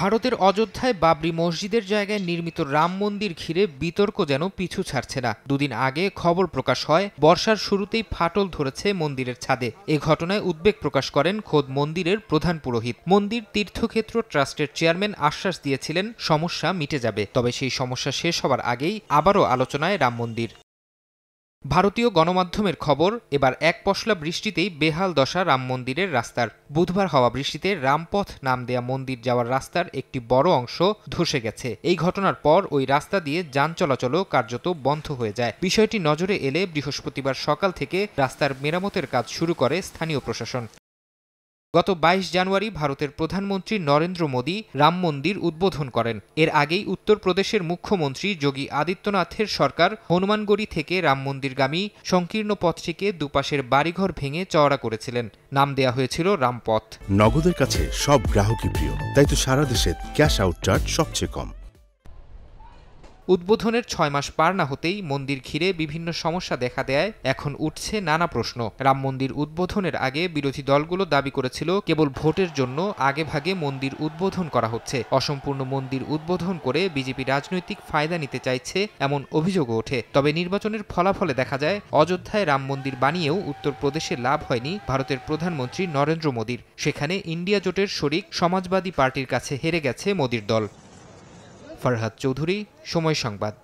ভারতের অযোধ্যায় বাবরি মসজিদের জায়গায় নির্মিত রাম মন্দির ঘিরে বিতর্ক যেন পিছু ছাড়ছে না দুদিন আগে খবর প্রকাশ হয় বর্ষার শুরুতেই ফাটল ধরেছে মন্দিরের ছাদে এ ঘটনায় উদ্বেগ প্রকাশ করেন খোদ মন্দিরের প্রধান পুরোহিত মন্দির তীর্থক্ষেত্র ট্রাস্টের চেয়ারম্যান আশ্বাস দিয়েছিলেন সমস্যা মিটে যাবে তবে সেই সমস্যা শেষ হবার আগেই আবারও আলোচনায় রাম মন্দির ভারতীয় গণমাধ্যমের খবর এবার এক পশলা বৃষ্টিতেই বেহাল দশা রাম মন্দিরের রাস্তার বুধবার হওয়া বৃষ্টিতে রামপথ নাম দেয়া মন্দির যাওয়ার রাস্তার একটি বড় অংশ ধসে গেছে এই ঘটনার পর ওই রাস্তা দিয়ে যান চলাচলও কার্যত বন্ধ হয়ে যায় বিষয়টি নজরে এলে বৃহস্পতিবার সকাল থেকে রাস্তার মেরামতের কাজ শুরু করে স্থানীয় প্রশাসন গত ২২ জানুয়ারি ভারতের প্রধানমন্ত্রী নরেন্দ্র মোদী রাম মন্দির উদ্বোধন করেন এর আগেই উত্তরপ্রদেশের মুখ্যমন্ত্রী যোগী আদিত্যনাথের সরকার হনুমানগড়ি থেকে রাম মন্দিরগামী সংকীর্ণ পথটিকে দুপাশের বাড়িঘর ভেঙে চওড়া করেছিলেন নাম দেয়া হয়েছিল রামপথ নগদের কাছে সব গ্রাহকই প্রিয় তাই তো সারা দেশে ক্যাশ আউট চার্জ সবচেয়ে কম উদ্বোধনের ছয় মাস পার না হতেই মন্দির ঘিরে বিভিন্ন সমস্যা দেখা দেয় এখন উঠছে নানা প্রশ্ন রাম মন্দির উদ্বোধনের আগে বিরোধী দলগুলো দাবি করেছিল কেবল ভোটের জন্য আগেভাগে মন্দির উদ্বোধন করা হচ্ছে অসম্পূর্ণ মন্দির উদ্বোধন করে বিজেপি রাজনৈতিক ফায়দা নিতে চাইছে এমন অভিযোগও ওঠে তবে নির্বাচনের ফলাফলে দেখা যায় অযোধ্যায় রাম মন্দির বানিয়েও উত্তরপ্রদেশে লাভ হয়নি ভারতের প্রধানমন্ত্রী নরেন্দ্র মোদীর সেখানে ইন্ডিয়া জোটের শরিক সমাজবাদী পার্টির কাছে হেরে গেছে মোদীর দল ফারহাদ চৌধুরী সময় সংবাদ